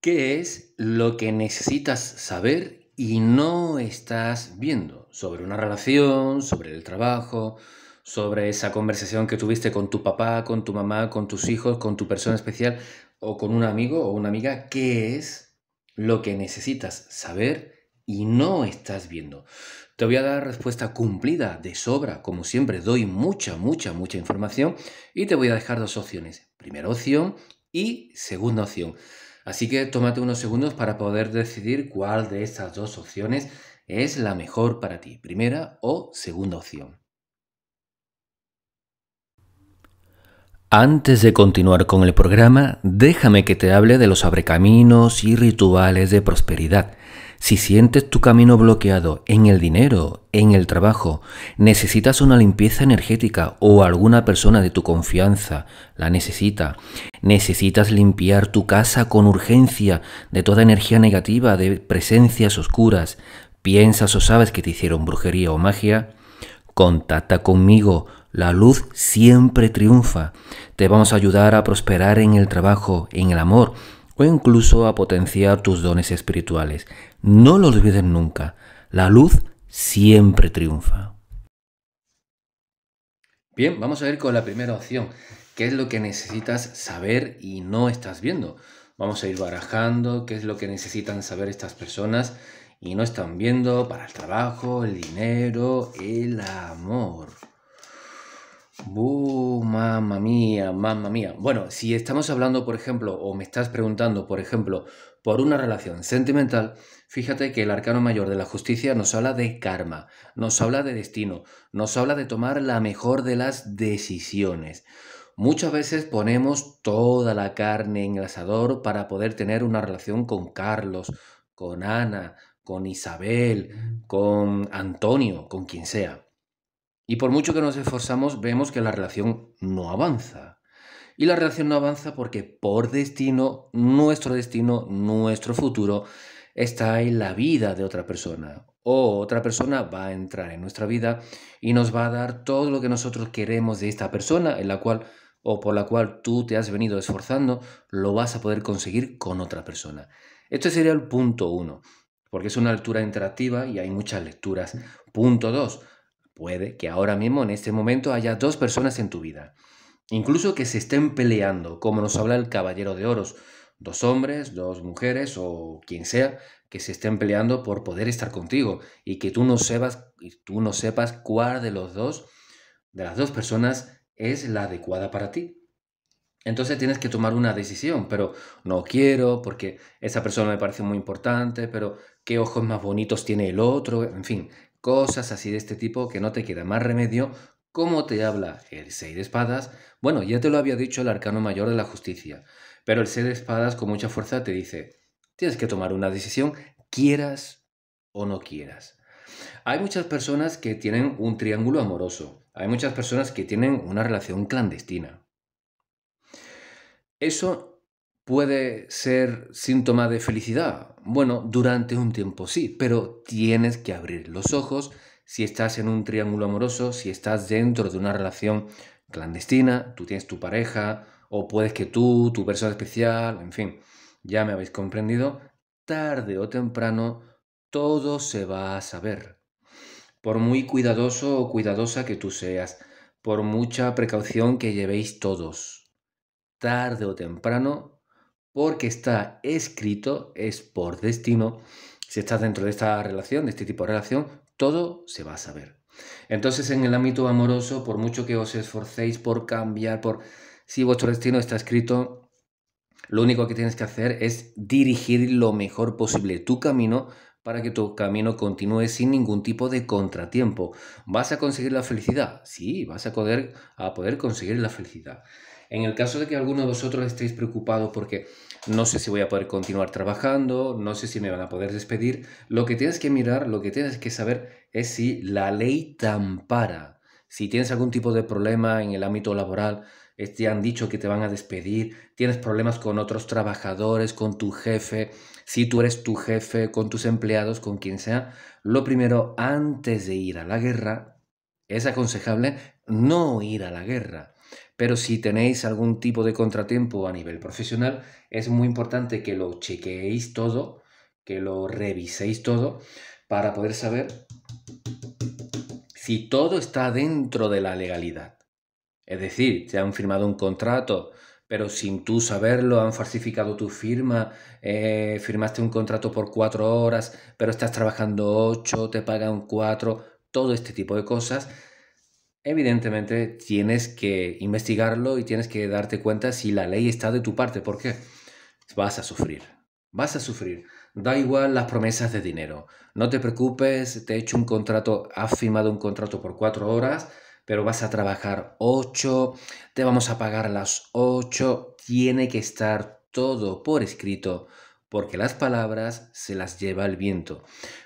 ¿Qué es lo que necesitas saber y no estás viendo sobre una relación, sobre el trabajo, sobre esa conversación que tuviste con tu papá, con tu mamá, con tus hijos, con tu persona especial o con un amigo o una amiga? ¿Qué es lo que necesitas saber y no estás viendo? Te voy a dar respuesta cumplida de sobra, como siempre doy mucha, mucha, mucha información y te voy a dejar dos opciones. Primera opción y segunda opción. Así que tómate unos segundos para poder decidir cuál de estas dos opciones es la mejor para ti, primera o segunda opción. Antes de continuar con el programa, déjame que te hable de los abrecaminos y rituales de prosperidad si sientes tu camino bloqueado en el dinero, en el trabajo, necesitas una limpieza energética o alguna persona de tu confianza la necesita, necesitas limpiar tu casa con urgencia de toda energía negativa, de presencias oscuras, piensas o sabes que te hicieron brujería o magia, contacta conmigo. La luz siempre triunfa. Te vamos a ayudar a prosperar en el trabajo, en el amor, o incluso a potenciar tus dones espirituales. No lo olviden nunca. La luz siempre triunfa. Bien, vamos a ver con la primera opción. ¿Qué es lo que necesitas saber y no estás viendo? Vamos a ir barajando qué es lo que necesitan saber estas personas y no están viendo para el trabajo, el dinero, el amor. Uh, mamma mía, mamma mía. Bueno, si estamos hablando, por ejemplo, o me estás preguntando, por ejemplo, por una relación sentimental, fíjate que el arcano mayor de la justicia nos habla de karma, nos habla de destino, nos habla de tomar la mejor de las decisiones. Muchas veces ponemos toda la carne en el asador para poder tener una relación con Carlos, con Ana, con Isabel, mm. con Antonio, con quien sea. Y por mucho que nos esforzamos, vemos que la relación no avanza. Y la relación no avanza porque por destino, nuestro destino, nuestro futuro, está en la vida de otra persona. O otra persona va a entrar en nuestra vida y nos va a dar todo lo que nosotros queremos de esta persona, en la cual o por la cual tú te has venido esforzando, lo vas a poder conseguir con otra persona. Este sería el punto uno, porque es una lectura interactiva y hay muchas lecturas. Punto dos, Puede que ahora mismo, en este momento, haya dos personas en tu vida. Incluso que se estén peleando, como nos habla el Caballero de Oros. Dos hombres, dos mujeres o quien sea, que se estén peleando por poder estar contigo y que tú no sepas, tú no sepas cuál de los dos, de las dos personas, es la adecuada para ti. Entonces tienes que tomar una decisión, pero no quiero porque esa persona me parece muy importante, pero qué ojos más bonitos tiene el otro, en fin, cosas así de este tipo que no te queda más remedio. ¿Cómo te habla el 6 de espadas? Bueno, ya te lo había dicho el arcano mayor de la justicia, pero el Seis de espadas con mucha fuerza te dice, tienes que tomar una decisión, quieras o no quieras. Hay muchas personas que tienen un triángulo amoroso, hay muchas personas que tienen una relación clandestina. Eso puede ser síntoma de felicidad, bueno, durante un tiempo sí, pero tienes que abrir los ojos. Si estás en un triángulo amoroso, si estás dentro de una relación clandestina, tú tienes tu pareja, o puedes que tú, tu persona especial, en fin, ya me habéis comprendido, tarde o temprano todo se va a saber. Por muy cuidadoso o cuidadosa que tú seas, por mucha precaución que llevéis todos, tarde o temprano porque está escrito, es por destino. Si estás dentro de esta relación, de este tipo de relación, todo se va a saber. Entonces, en el ámbito amoroso, por mucho que os esforcéis por cambiar, por si vuestro destino está escrito, lo único que tienes que hacer es dirigir lo mejor posible tu camino para que tu camino continúe sin ningún tipo de contratiempo. ¿Vas a conseguir la felicidad? Sí, vas a poder, a poder conseguir la felicidad. En el caso de que alguno de vosotros estéis preocupado porque no sé si voy a poder continuar trabajando, no sé si me van a poder despedir, lo que tienes que mirar, lo que tienes que saber es si la ley te ampara. Si tienes algún tipo de problema en el ámbito laboral, te han dicho que te van a despedir, tienes problemas con otros trabajadores, con tu jefe, si tú eres tu jefe, con tus empleados, con quien sea, lo primero antes de ir a la guerra, es aconsejable no ir a la guerra. Pero si tenéis algún tipo de contratiempo a nivel profesional, es muy importante que lo chequeéis todo, que lo reviséis todo, para poder saber si todo está dentro de la legalidad. Es decir, te han firmado un contrato, pero sin tú saberlo, han falsificado tu firma, eh, firmaste un contrato por cuatro horas, pero estás trabajando ocho, te pagan cuatro, todo este tipo de cosas evidentemente tienes que investigarlo y tienes que darte cuenta si la ley está de tu parte. ¿Por qué? Vas a sufrir. Vas a sufrir. Da igual las promesas de dinero. No te preocupes, te he hecho un contrato, has firmado un contrato por cuatro horas, pero vas a trabajar ocho, te vamos a pagar las ocho. Tiene que estar todo por escrito porque las palabras se las lleva el viento.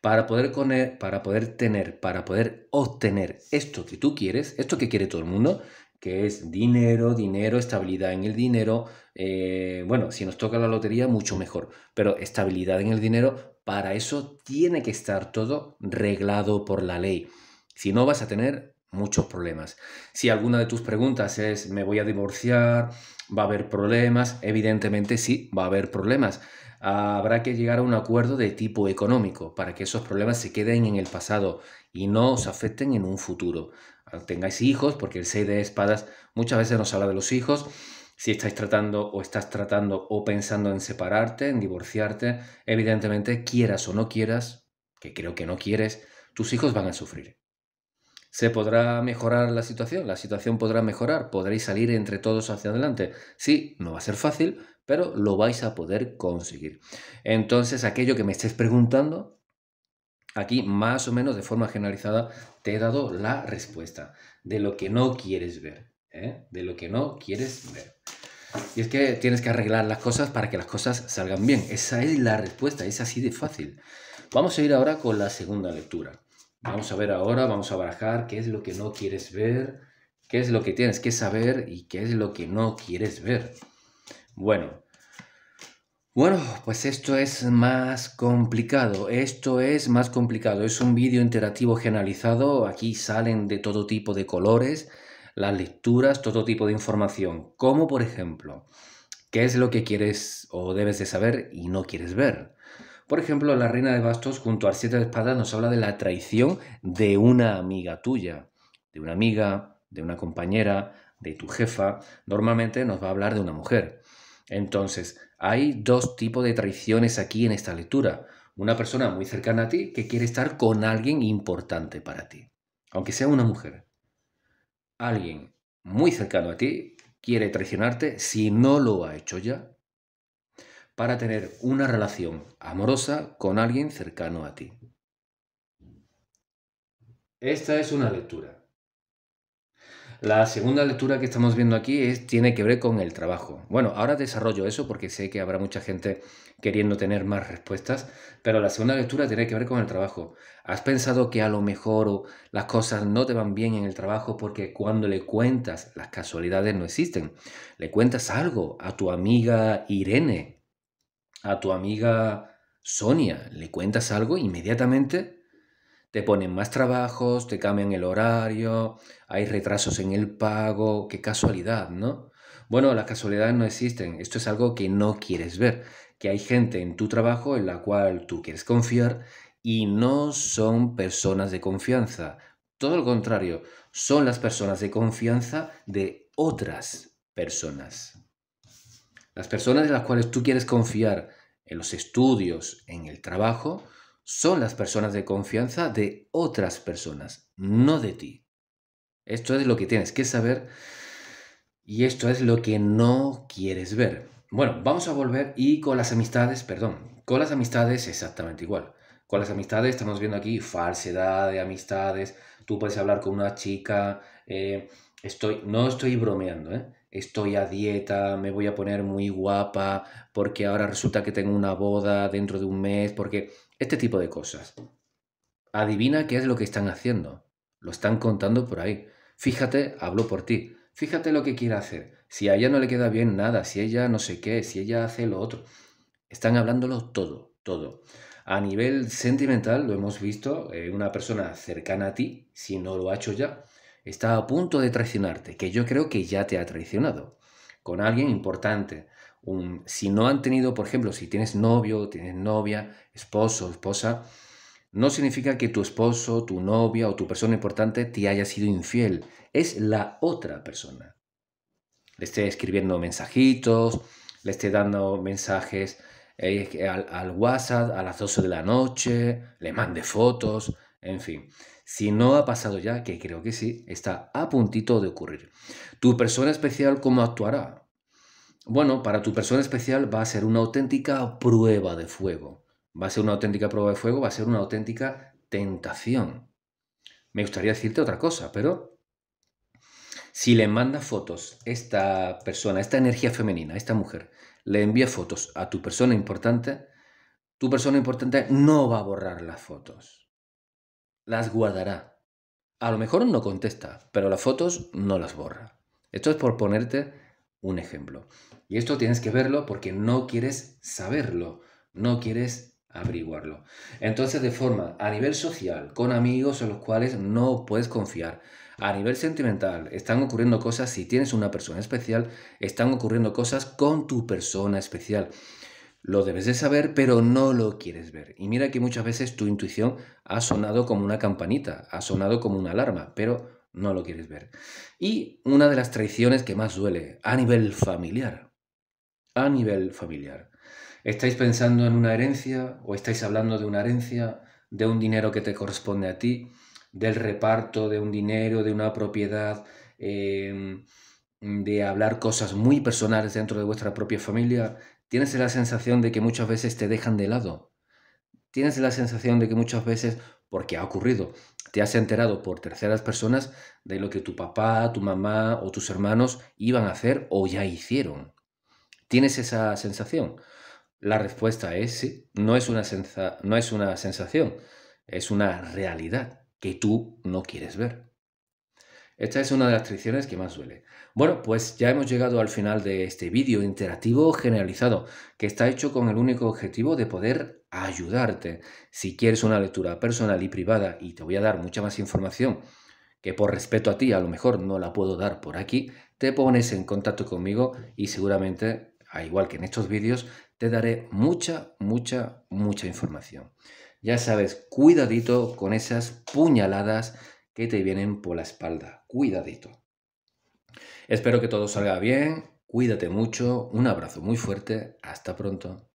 Para poder, poner, para poder tener, para poder obtener esto que tú quieres, esto que quiere todo el mundo, que es dinero, dinero, estabilidad en el dinero. Eh, bueno, si nos toca la lotería, mucho mejor, pero estabilidad en el dinero, para eso tiene que estar todo reglado por la ley. Si no, vas a tener muchos problemas. Si alguna de tus preguntas es, me voy a divorciar, va a haber problemas, evidentemente sí, va a haber problemas habrá que llegar a un acuerdo de tipo económico para que esos problemas se queden en el pasado y no os afecten en un futuro. Ah, tengáis hijos, porque el 6 de espadas muchas veces nos habla de los hijos. Si estáis tratando o estás tratando o pensando en separarte, en divorciarte, evidentemente quieras o no quieras, que creo que no quieres, tus hijos van a sufrir. ¿Se podrá mejorar la situación? La situación podrá mejorar, podréis salir entre todos hacia adelante. Sí, no va a ser fácil, pero lo vais a poder conseguir. Entonces, aquello que me estés preguntando, aquí más o menos de forma generalizada te he dado la respuesta de lo que no quieres ver, ¿eh? de lo que no quieres ver. Y es que tienes que arreglar las cosas para que las cosas salgan bien. Esa es la respuesta, es así de fácil. Vamos a ir ahora con la segunda lectura. Vamos a ver ahora, vamos a barajar qué es lo que no quieres ver, qué es lo que tienes que saber y qué es lo que no quieres ver. Bueno, bueno, pues esto es más complicado, esto es más complicado, es un vídeo interactivo generalizado, aquí salen de todo tipo de colores, las lecturas, todo tipo de información, como por ejemplo, qué es lo que quieres o debes de saber y no quieres ver. Por ejemplo, la reina de bastos junto al siete de espadas nos habla de la traición de una amiga tuya, de una amiga, de una compañera, de tu jefa, normalmente nos va a hablar de una mujer. Entonces, hay dos tipos de traiciones aquí en esta lectura. Una persona muy cercana a ti que quiere estar con alguien importante para ti, aunque sea una mujer. Alguien muy cercano a ti quiere traicionarte si no lo ha hecho ya para tener una relación amorosa con alguien cercano a ti. Esta es una lectura. La segunda lectura que estamos viendo aquí es, tiene que ver con el trabajo. Bueno, ahora desarrollo eso porque sé que habrá mucha gente queriendo tener más respuestas, pero la segunda lectura tiene que ver con el trabajo. ¿Has pensado que a lo mejor las cosas no te van bien en el trabajo porque cuando le cuentas las casualidades no existen? Le cuentas algo a tu amiga Irene, a tu amiga Sonia, le cuentas algo, inmediatamente te ponen más trabajos, te cambian el horario, hay retrasos en el pago, qué casualidad, ¿no? Bueno, las casualidades no existen, esto es algo que no quieres ver, que hay gente en tu trabajo en la cual tú quieres confiar y no son personas de confianza, todo lo contrario, son las personas de confianza de otras personas. Las personas de las cuales tú quieres confiar en los estudios, en el trabajo, son las personas de confianza de otras personas, no de ti. Esto es lo que tienes que saber y esto es lo que no quieres ver. Bueno, vamos a volver y con las amistades, perdón, con las amistades exactamente igual. Con las amistades estamos viendo aquí falsedad de amistades, tú puedes hablar con una chica, eh, estoy, no estoy bromeando, ¿eh? estoy a dieta, me voy a poner muy guapa, porque ahora resulta que tengo una boda dentro de un mes, porque este tipo de cosas. Adivina qué es lo que están haciendo. Lo están contando por ahí. Fíjate, hablo por ti. Fíjate lo que quiere hacer. Si a ella no le queda bien nada, si ella no sé qué, si ella hace lo otro. Están hablándolo todo, todo. A nivel sentimental, lo hemos visto, eh, una persona cercana a ti, si no lo ha hecho ya, está a punto de traicionarte, que yo creo que ya te ha traicionado, con alguien importante, si no han tenido, por ejemplo, si tienes novio, tienes novia, esposo, esposa, no significa que tu esposo, tu novia o tu persona importante te haya sido infiel, es la otra persona. Le esté escribiendo mensajitos, le esté dando mensajes eh, al, al WhatsApp a las 12 de la noche, le mande fotos, en fin. Si no ha pasado ya, que creo que sí, está a puntito de ocurrir. Tu persona especial, ¿cómo actuará? bueno, para tu persona especial va a ser una auténtica prueba de fuego. Va a ser una auténtica prueba de fuego, va a ser una auténtica tentación. Me gustaría decirte otra cosa, pero si le manda fotos esta persona, esta energía femenina, esta mujer, le envía fotos a tu persona importante, tu persona importante no va a borrar las fotos. Las guardará. A lo mejor no contesta, pero las fotos no las borra. Esto es por ponerte un ejemplo. Y esto tienes que verlo porque no quieres saberlo, no quieres averiguarlo. Entonces, de forma, a nivel social, con amigos a los cuales no puedes confiar, a nivel sentimental, están ocurriendo cosas, si tienes una persona especial, están ocurriendo cosas con tu persona especial. Lo debes de saber, pero no lo quieres ver. Y mira que muchas veces tu intuición ha sonado como una campanita, ha sonado como una alarma, pero no lo quieres ver. Y una de las traiciones que más duele a nivel familiar. A nivel familiar. ¿Estáis pensando en una herencia o estáis hablando de una herencia, de un dinero que te corresponde a ti, del reparto de un dinero, de una propiedad, em, de hablar cosas muy personales dentro de vuestra propia familia? ¿Tienes la sensación de que muchas veces te dejan de lado? ¿Tienes la sensación de que muchas veces, porque ha ocurrido, te has enterado por terceras personas de lo que tu papá, tu mamá o tus hermanos iban a hacer o ya hicieron. ¿Tienes esa sensación? La respuesta es sí, no es una, no es una sensación, es una realidad que tú no quieres ver. Esta es una de las traiciones que más duele. Bueno, pues ya hemos llegado al final de este vídeo interactivo generalizado, que está hecho con el único objetivo de poder ayudarte. Si quieres una lectura personal y privada, y te voy a dar mucha más información que por respeto a ti a lo mejor no la puedo dar por aquí, te pones en contacto conmigo y seguramente, al igual que en estos vídeos, te daré mucha, mucha, mucha información. Ya sabes, cuidadito con esas puñaladas que te vienen por la espalda. Cuidadito. Espero que todo salga bien. Cuídate mucho. Un abrazo muy fuerte. Hasta pronto.